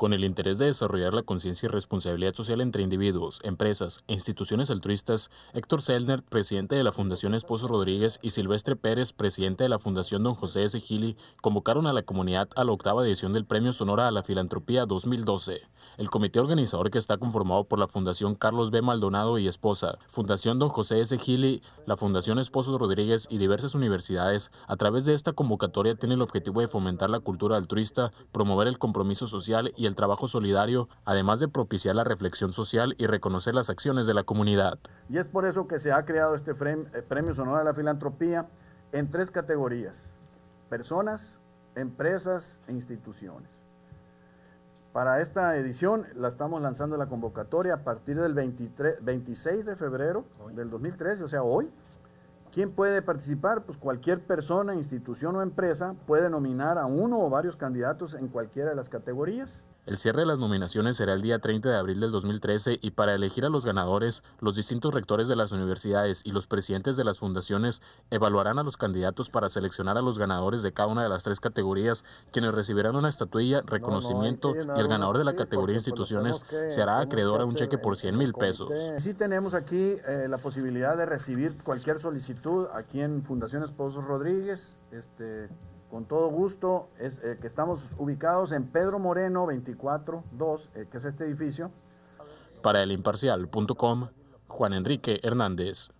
con el interés de desarrollar la conciencia y responsabilidad social entre individuos, empresas e instituciones altruistas, Héctor Selner, presidente de la Fundación Esposo Rodríguez, y Silvestre Pérez, presidente de la Fundación Don José S. Gili, convocaron a la comunidad a la octava edición del Premio Sonora a la Filantropía 2012. El comité organizador que está conformado por la Fundación Carlos B. Maldonado y Esposa, Fundación Don José S. Gili, la Fundación Esposos Rodríguez y diversas universidades, a través de esta convocatoria tiene el objetivo de fomentar la cultura altruista, promover el compromiso social y el trabajo solidario, además de propiciar la reflexión social y reconocer las acciones de la comunidad. Y es por eso que se ha creado este eh, Premio Sonora de la Filantropía en tres categorías, personas, empresas e instituciones. Para esta edición la estamos lanzando la convocatoria a partir del 26 de febrero del 2013, o sea, hoy. ¿Quién puede participar? Pues cualquier persona, institución o empresa puede nominar a uno o varios candidatos en cualquiera de las categorías. El cierre de las nominaciones será el día 30 de abril del 2013 y para elegir a los ganadores, los distintos rectores de las universidades y los presidentes de las fundaciones evaluarán a los candidatos para seleccionar a los ganadores de cada una de las tres categorías, quienes recibirán una estatuilla, reconocimiento y el ganador de la categoría pues instituciones será acreedor a un cheque por 100 mil pesos. Sí tenemos aquí eh, la posibilidad de recibir cualquier solicitud aquí en Fundación Esposos Rodríguez, este, con todo gusto, es, eh, que estamos ubicados en Pedro Moreno 242, 2 eh, que es este edificio. Para el imparcial.com, Juan Enrique Hernández.